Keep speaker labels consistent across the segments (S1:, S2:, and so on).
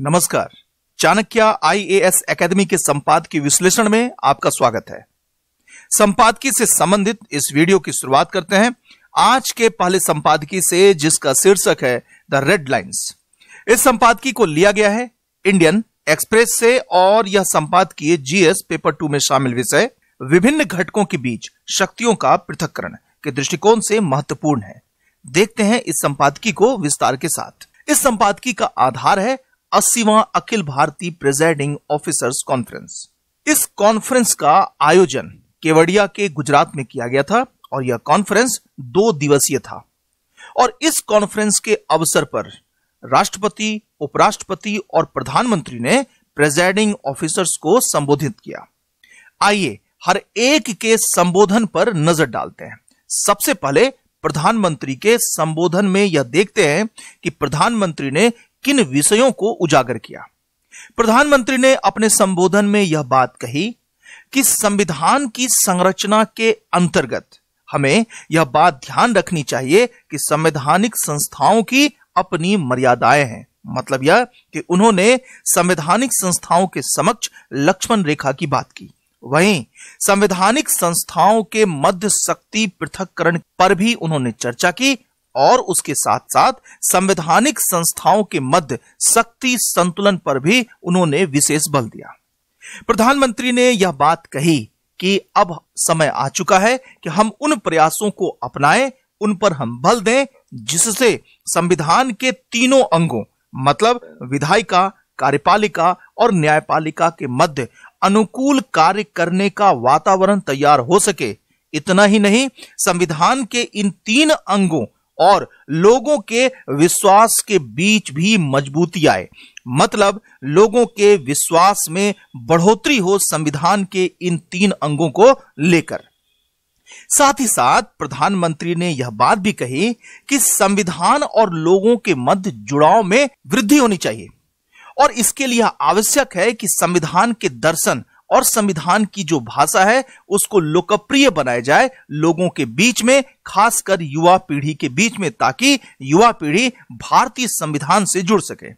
S1: नमस्कार Chanakya IAS academy के संपाद के विश्लेषण में आपका स्वागत है संपादकीय से संबंधित इस वीडियो की शुरुआत करते हैं आज के पहले संपादकीय से जिसका शीर्षक है द रेड लाइंस इस संपादकीय को लिया गया है इंडियन एक्सप्रेस से और यह संपादकीय जीएस पेपर टू में शामिल विषय विभिन्न घटकों के बीच शक्तियों का पृथककरण के दृष्टिकोण से महत्वपूर्ण है देखते हैं इस संपादकीय को विस्तार के साथ इस संपादकीय का आधार है अस्सीवा अखिल भारतीय प्रेजाइडिंग ऑफिसर्स कॉन्फ्रेंस इस कॉन्फ्रेंस का आयोजन केवड़िया के गुजरात में किया गया था और यह कॉन्फ्रेंस दो दिवसीय था और इस कॉन्फ्रेंस के अवसर पर राष्ट्रपति उपराष्ट्रपति और प्रधानमंत्री ने प्रेजाइडिंग ऑफिसर्स को संबोधित किया आइए हर एक के संबोधन पर नजर डालते हैं सबसे पहले प्रधानमंत्री के संबोधन में यह देखते हैं कि प्रधानमंत्री ने किन विषयों को उजागर किया प्रधानमंत्री ने अपने संबोधन में यह बात कही कि संविधान की संरचना के अंतर्गत हमें यह बात ध्यान रखनी चाहिए कि संवैधानिक संस्थाओं की अपनी मर्यादाएं हैं मतलब यह कि उन्होंने संवैधानिक संस्थाओं के समक्ष लक्ष्मण रेखा की बात की वहीं संवैधानिक संस्थाओं के मध्य शक्ति पृथककरण पर भी उन्होंने चर्चा की और उसके साथ साथ संवैधानिक संस्थाओं के मध्य शक्ति संतुलन पर भी उन्होंने विशेष बल दिया प्रधानमंत्री ने यह बात कही कि अब समय आ चुका है कि हम उन प्रयासों को अपनाएं उन पर हम बल दें जिससे संविधान के तीनों अंगों मतलब विधायिका कार्यपालिका और न्यायपालिका के मध्य अनुकूल कार्य करने का वातावरण तैयार हो सके इतना ही नहीं संविधान के इन तीन अंगों और लोगों के विश्वास के बीच भी मजबूती आए मतलब लोगों के विश्वास में बढ़ोतरी हो संविधान के इन तीन अंगों को लेकर साथ ही साथ प्रधानमंत्री ने यह बात भी कही कि संविधान और लोगों के मध्य जुड़ाव में वृद्धि होनी चाहिए और इसके लिए आवश्यक है कि संविधान के दर्शन और संविधान की जो भाषा है उसको लोकप्रिय बनाया जाए लोगों के बीच में खासकर युवा पीढ़ी के बीच में ताकि युवा पीढ़ी भारतीय संविधान से जुड़ सके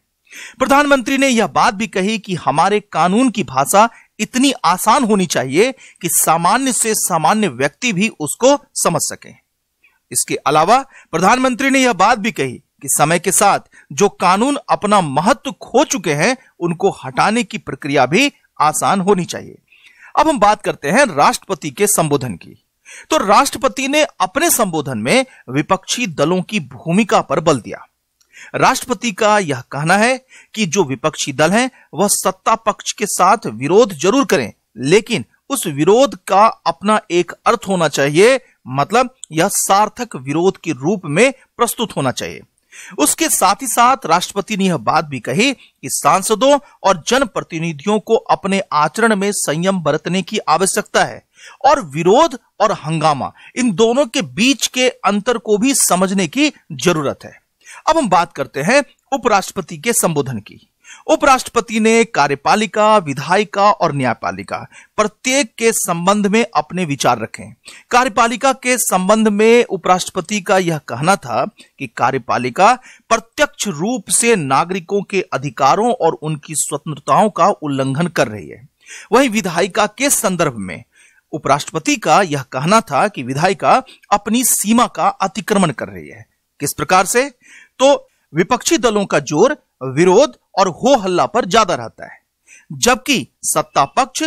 S1: प्रधानमंत्री ने यह बात भी कही कि हमारे कानून की भाषा इतनी आसान होनी चाहिए कि सामान्य से सामान्य व्यक्ति भी उसको समझ सके इसके अलावा प्रधानमंत्री ने यह बात भी कही कि समय के साथ जो कानून अपना महत्व खो चुके हैं उनको हटाने की प्रक्रिया भी आसान होनी चाहिए अब हम बात करते हैं राष्ट्रपति के संबोधन की तो राष्ट्रपति ने अपने संबोधन में विपक्षी दलों की भूमिका पर बल दिया राष्ट्रपति का यह कहना है कि जो विपक्षी दल हैं वह सत्ता पक्ष के साथ विरोध जरूर करें लेकिन उस विरोध का अपना एक अर्थ होना चाहिए मतलब यह सार्थक विरोध के रूप में प्रस्तुत होना चाहिए उसके साथ ही साथ राष्ट्रपति ने यह बात भी कही कि सांसदों और जनप्रतिनिधियों को अपने आचरण में संयम बरतने की आवश्यकता है और विरोध और हंगामा इन दोनों के बीच के अंतर को भी समझने की जरूरत है अब हम बात करते हैं उपराष्ट्रपति के संबोधन की उपराष्ट्रपति ने कार्यपालिका विधायिका और न्यायपालिका प्रत्येक के संबंध में अपने विचार रखे कार्यपालिका के संबंध में उपराष्ट्रपति का यह कहना था कि कार्यपालिका प्रत्यक्ष रूप से नागरिकों के अधिकारों और उनकी स्वतंत्रताओं का उल्लंघन कर रही है वहीं विधायिका के संदर्भ में उपराष्ट्रपति का यह कहना था कि विधायिका अपनी सीमा का अतिक्रमण कर रही है किस प्रकार से तो विपक्षी दलों का जोर विरोध और हो हल्ला पर ज्यादा रहता है जबकि सत्ता पक्ष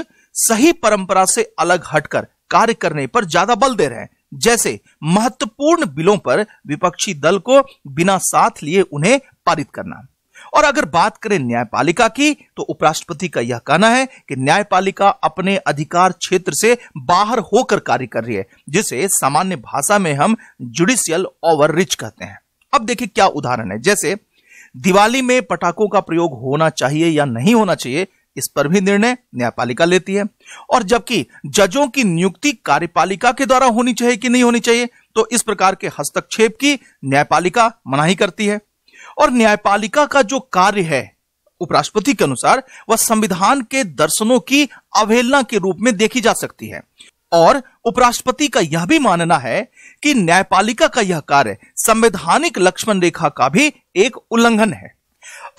S1: सही परंपरा से अलग हटकर कार्य करने पर ज्यादा बल दे रहे हैं जैसे महत्वपूर्ण बिलों पर विपक्षी दल को बिना साथ लिए उन्हें पारित करना और अगर बात करें न्यायपालिका की तो उपराष्ट्रपति का यह कहना है कि न्यायपालिका अपने अधिकार क्षेत्र से बाहर होकर कार्य कर रही है जिसे सामान्य भाषा में हम जुडिशियल ओवर रिच कहते हैं अब देखिए क्या उदाहरण है जैसे दिवाली में पटाखों का प्रयोग होना चाहिए या नहीं होना चाहिए इस पर भी निर्णय न्यायपालिका लेती है और जबकि जजों की नियुक्ति कार्यपालिका के द्वारा होनी चाहिए कि नहीं होनी चाहिए तो इस प्रकार के हस्तक्षेप की न्यायपालिका मनाही करती है और न्यायपालिका का जो कार्य है उपराष्ट्रपति के अनुसार वह संविधान के दर्शनों की अवहेलना के रूप में देखी जा सकती है और उपराष्ट्रपति का यह भी मानना है कि न्यायपालिका का यह कार्य संवैधानिक लक्ष्मण रेखा का भी एक उल्लंघन है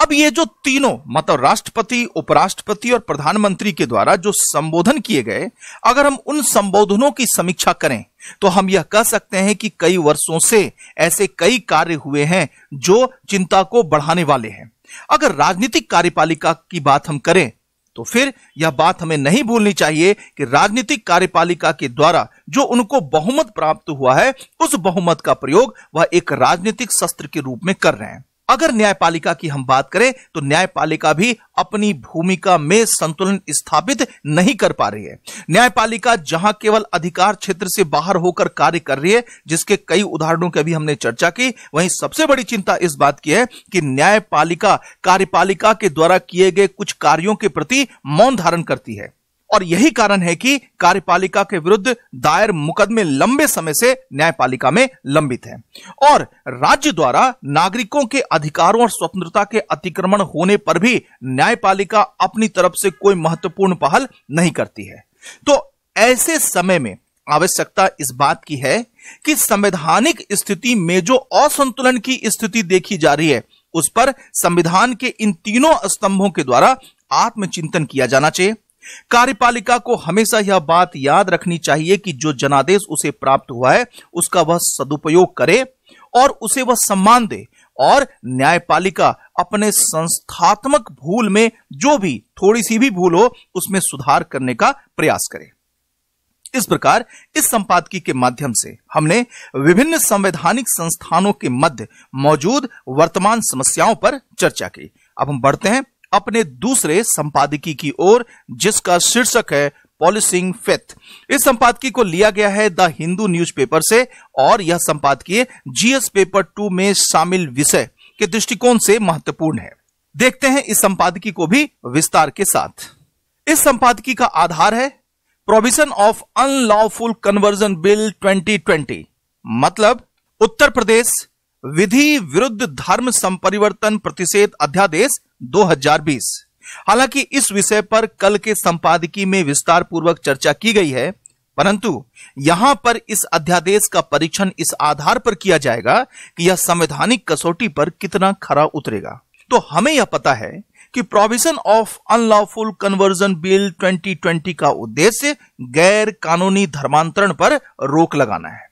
S1: अब ये जो तीनों मतलब राष्ट्रपति उपराष्ट्रपति और प्रधानमंत्री के द्वारा जो संबोधन किए गए अगर हम उन संबोधनों की समीक्षा करें तो हम यह कह सकते हैं कि कई वर्षों से ऐसे कई कार्य हुए हैं जो चिंता को बढ़ाने वाले हैं अगर राजनीतिक कार्यपालिका की बात हम करें तो फिर यह बात हमें नहीं भूलनी चाहिए कि राजनीतिक कार्यपालिका के द्वारा जो उनको बहुमत प्राप्त हुआ है उस बहुमत का प्रयोग वह एक राजनीतिक शस्त्र के रूप में कर रहे हैं अगर न्यायपालिका की हम बात करें तो न्यायपालिका भी अपनी भूमिका में संतुलन स्थापित नहीं कर पा रही है न्यायपालिका जहां केवल अधिकार क्षेत्र से बाहर होकर कार्य कर रही है जिसके कई उदाहरणों की अभी हमने चर्चा की वहीं सबसे बड़ी चिंता इस बात की है कि न्यायपालिका कार्यपालिका के द्वारा किए गए कुछ कार्यों के प्रति मौन धारण करती है और यही कारण है कि कार्यपालिका के विरुद्ध दायर मुकदमे लंबे समय से न्यायपालिका में लंबित हैं और राज्य द्वारा नागरिकों के अधिकारों और स्वतंत्रता के अतिक्रमण होने पर भी न्यायपालिका अपनी तरफ से कोई महत्वपूर्ण पहल नहीं करती है तो ऐसे समय में आवश्यकता इस बात की है कि संवैधानिक स्थिति में जो असंतुलन की स्थिति देखी जा रही है उस पर संविधान के इन तीनों स्तंभों के द्वारा आत्मचिंतन किया जाना चाहिए कार्यपालिका को हमेशा यह बात याद रखनी चाहिए कि जो जनादेश उसे प्राप्त हुआ है उसका वह सदुपयोग करे और उसे वह सम्मान दे और न्यायपालिका अपने संस्थात्मक भूल में जो भी थोड़ी सी भी भूल हो उसमें सुधार करने का प्रयास करे इस प्रकार इस संपादकी के माध्यम से हमने विभिन्न संवैधानिक संस्थानों के मध्य मौजूद वर्तमान समस्याओं पर चर्चा की अब हम बढ़ते हैं अपने दूसरे संपादकी की ओर जिसका शीर्षक है पॉलिसिंग फेथ इस संपादकी को लिया गया है द हिंदू न्यूज़पेपर से और यह संपादकीय जीएस पेपर टू में शामिल विषय के दृष्टिकोण से महत्वपूर्ण है देखते हैं इस संपादकी को भी विस्तार के साथ इस संपादकी का आधार है provision of unlawful conversion bill 2020 मतलब उत्तर प्रदेश विधि विरुद्ध धर्म संपरिवर्तन प्रतिषेध अध्यादेश 2020 हालांकि इस विषय पर कल के संपादकीय में विस्तार पूर्वक चर्चा की गई है परंतु यहां पर इस अध्यादेश का परीक्षण इस आधार पर किया जाएगा कि यह संवैधानिक कसौटी पर कितना खरा उतरेगा तो हमें यह पता है कि provision of unlawful conversion bill 2020 का उद्देश्य गैर कानूनी धर्मांतरण पर रोक लगाना है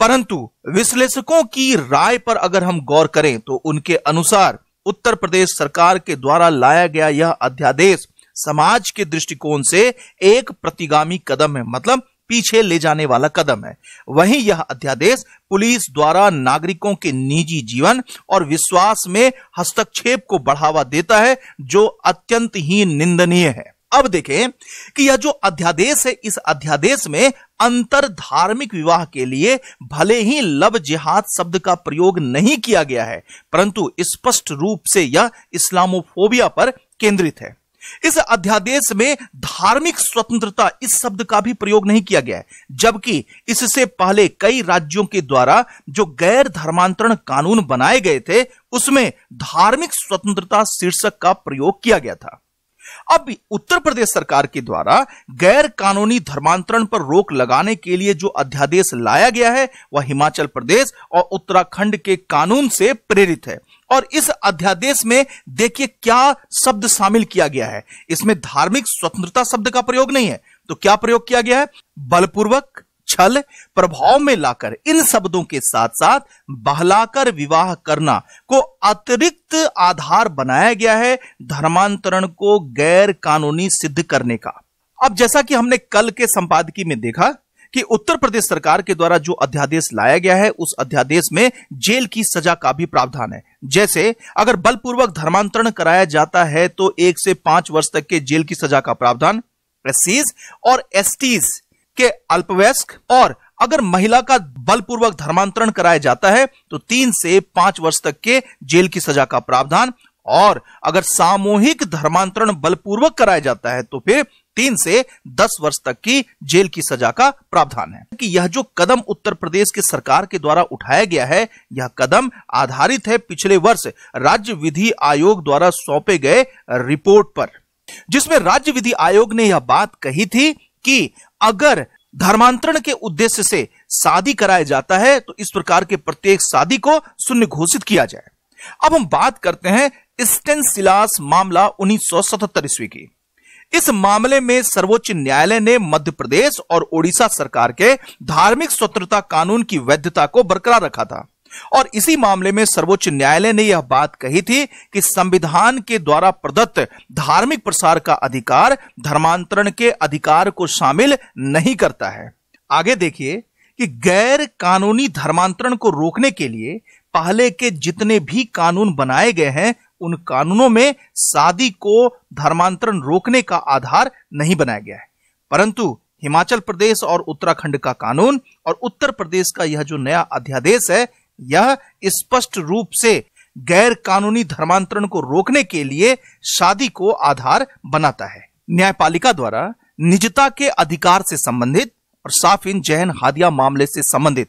S1: परंतु विश्लेषकों की राय पर अगर हम गौर करें तो उनके अनुसार उत्तर प्रदेश सरकार के द्वारा लाया गया यह अध्यादेश समाज के दृष्टिकोण से एक प्रतिगामी कदम है मतलब पीछे ले जाने वाला कदम है वहीं यह अध्यादेश पुलिस द्वारा नागरिकों के निजी जीवन और विश्वास में हस्तक्षेप को बढ़ावा देता है जो अत्यंत ही निंदनीय है अब देखें कि यह जो अध्यादेश है इस अध्यादेश में अंतर धार्मिक विवाह के लिए भले ही लव जिहाद शब्द का प्रयोग नहीं किया गया है परंतु स्पष्ट रूप से यह इस्लामोफोबिया पर केंद्रित है इस अध्यादेश में धार्मिक स्वतंत्रता इस शब्द का भी प्रयोग नहीं किया गया है जबकि इससे पहले कई राज्यों के द्वारा जो गैर धर्मांतरण कानून बनाए गए थे उसमें धार्मिक स्वतंत्रता शीर्षक का प्रयोग किया गया था अब उत्तर प्रदेश सरकार के द्वारा गैर कानूनी धर्मांतरण पर रोक लगाने के लिए जो अध्यादेश लाया गया है वह हिमाचल प्रदेश और उत्तराखंड के कानून से प्रेरित है और इस अध्यादेश में देखिए क्या शब्द शामिल किया गया है इसमें धार्मिक स्वतंत्रता शब्द का प्रयोग नहीं है तो क्या प्रयोग किया गया है बलपूर्वक छल प्रभाव में लाकर इन शब्दों के साथ साथ बहलाकर विवाह करना को अतिरिक्त आधार बनाया गया है धर्मांतरण को गैर कानूनी सिद्ध करने का अब जैसा कि हमने कल के संपादकीय में देखा कि उत्तर प्रदेश सरकार के द्वारा जो अध्यादेश लाया गया है उस अध्यादेश में जेल की सजा का भी प्रावधान है जैसे अगर बलपूर्वक धर्मांतरण कराया जाता है तो एक से पांच वर्ष तक के जेल की सजा का प्रावधान एससीज और एसटीज के अल्पवयस्क और अगर महिला का बलपूर्वक धर्मांतरण कराया जाता है तो तीन से पांच वर्ष तक के जेल की सजा का प्रावधान और अगर सामूहिक धर्मांतरण बलपूर्वक कराया जाता है तो फिर तीन से दस वर्ष तक की जेल की सजा का प्रावधान है कि यह जो कदम उत्तर प्रदेश की सरकार के द्वारा उठाया गया है यह कदम आधारित है पिछले वर्ष राज्य विधि आयोग द्वारा सौंपे गए रिपोर्ट पर जिसमें राज्य विधि आयोग ने यह बात कही थी कि अगर धर्मांतरण के उद्देश्य से शादी कराया जाता है तो इस प्रकार के प्रत्येक शादी को शून्य घोषित किया जाए अब हम बात करते हैं स्टेनसिलास मामला उन्नीस सौ ईस्वी की इस मामले में सर्वोच्च न्यायालय ने मध्य प्रदेश और ओडिशा सरकार के धार्मिक स्वतंत्रता कानून की वैधता को बरकरार रखा था और इसी मामले में सर्वोच्च न्यायालय ने यह बात कही थी कि संविधान के द्वारा प्रदत्त धार्मिक प्रसार का अधिकार धर्मांतरण के अधिकार को शामिल नहीं करता है आगे देखिए कि गैर कानूनी धर्मांतरण को रोकने के लिए पहले के जितने भी कानून बनाए गए हैं उन कानूनों में शादी को धर्मांतरण रोकने का आधार नहीं बनाया गया है परंतु हिमाचल प्रदेश और उत्तराखंड का कानून और उत्तर प्रदेश का यह जो नया अध्यादेश है यह स्पष्ट रूप से गैर कानूनी धर्मांतरण को रोकने के लिए शादी को आधार बनाता है न्यायपालिका द्वारा निजता के अधिकार से संबंधित और साफ इन जैन हादिया मामले से संबंधित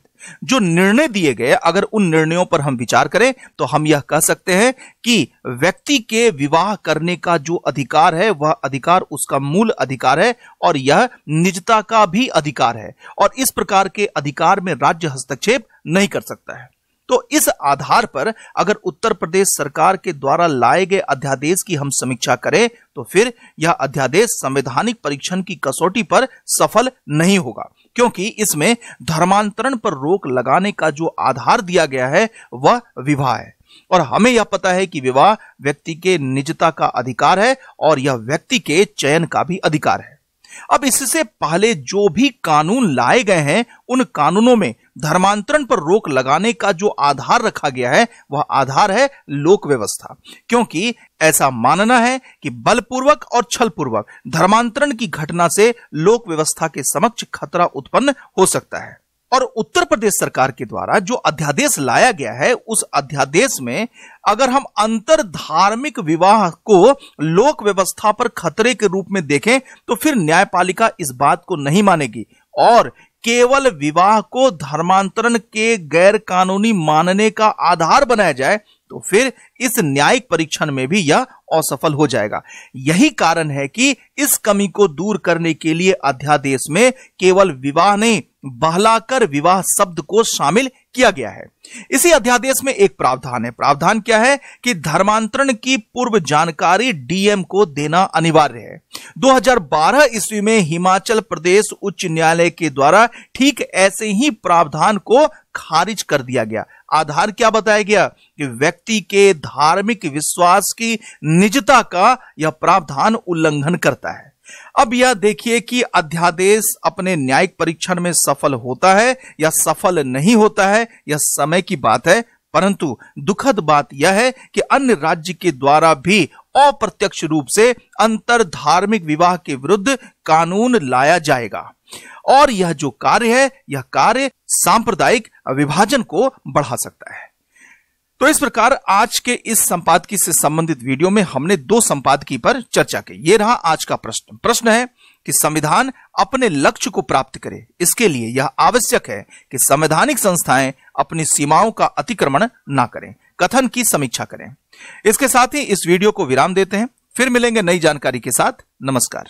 S1: जो निर्णय दिए गए अगर उन निर्णयों पर हम विचार करें तो हम यह कह सकते हैं कि व्यक्ति के विवाह करने का जो अधिकार है वह अधिकार उसका मूल अधिकार है और यह निजता का भी अधिकार है और इस प्रकार के अधिकार में राज्य हस्तक्षेप नहीं कर सकता है तो इस आधार पर अगर उत्तर प्रदेश सरकार के द्वारा लाए गए अध्यादेश की हम समीक्षा करें तो फिर यह अध्यादेश संवैधानिक परीक्षण की कसौटी पर सफल नहीं होगा क्योंकि इसमें धर्मांतरण पर रोक लगाने का जो आधार दिया गया है वह विवाह है और हमें यह पता है कि विवाह व्यक्ति के निजता का अधिकार है और यह व्यक्ति के चयन का भी अधिकार है अब इससे पहले जो भी कानून लाए गए हैं उन कानूनों में धर्मांतरण पर रोक लगाने का जो आधार रखा गया है वह आधार है लोक व्यवस्था क्योंकि ऐसा मानना है कि बलपूर्वक और छलपूर्वक धर्मांतरण की घटना से लोक व्यवस्था के समक्ष खतरा उत्पन्न हो सकता है और उत्तर प्रदेश सरकार के द्वारा जो अध्यादेश लाया गया है उस अध्यादेश में अगर हम अंतर धार्मिक विवाह को लोक व्यवस्था पर खतरे के रूप में देखें तो फिर न्यायपालिका इस बात को नहीं मानेगी और केवल विवाह को धर्मांतरण के गैर कानूनी मानने का आधार बनाया जाए तो फिर इस न्यायिक परीक्षण में भी यह असफल हो जाएगा यही कारण है कि इस कमी को दूर करने के लिए अध्यादेश में केवल विवाह नहीं बहलाकर विवाह शब्द को शामिल किया गया है इसी अध्यादेश में एक प्रावधान है प्रावधान क्या है कि धर्मांतरण की पूर्व जानकारी डीएम को देना अनिवार्य है 2012 ईस्वी में हिमाचल प्रदेश उच्च न्यायालय के द्वारा ठीक ऐसे ही प्रावधान को खारिज कर दिया गया आधार क्या बताया गया कि व्यक्ति के धार्मिक विश्वास की निजता का यह प्रावधान उल्लंघन करता है अब यह देखिए कि अध्यादेश अपने न्यायिक परीक्षण में सफल होता है या सफल नहीं होता है यह समय की बात है परंतु दुखद बात यह है कि अन्य राज्य के द्वारा भी अप्रत्यक्ष रूप से अंतर धार्मिक विवाह के विरुद्ध कानून लाया जाएगा और यह जो कार्य है यह कार्य सांप्रदायिक विभाजन को बढ़ा सकता है तो इस प्रकार आज के इस संपादकी से संबंधित वीडियो में हमने दो संपादकी पर चर्चा की यह रहा आज का प्रश्न प्रश्न है कि संविधान अपने लक्ष्य को प्राप्त करे इसके लिए यह आवश्यक है कि संवैधानिक संस्थाएं अपनी सीमाओं का अतिक्रमण ना करें कथन की समीक्षा करें इसके साथ ही इस वीडियो को विराम देते हैं फिर मिलेंगे नई जानकारी के साथ नमस्कार